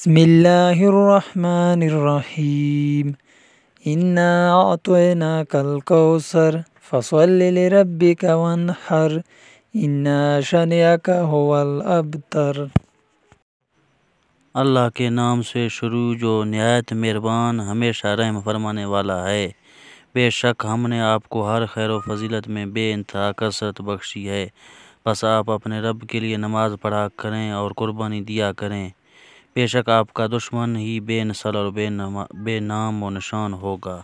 بسم اللہ رحمٰن رحیم انا تو رب کا ون ہر انا شن الابتر اللہ کے نام سے شروع جو نہایت مہربان ہمیشہ رحم فرمانے والا ہے بے شک ہم نے آپ کو ہر خیر و فضیلت میں بے انتہا کسرت بخشی ہے بس آپ اپنے رب کے لیے نماز پڑھا کریں اور قربانی دیا کریں बेशक आपका दुश्मन ही बेमिसाल और बेनाम व निशान होगा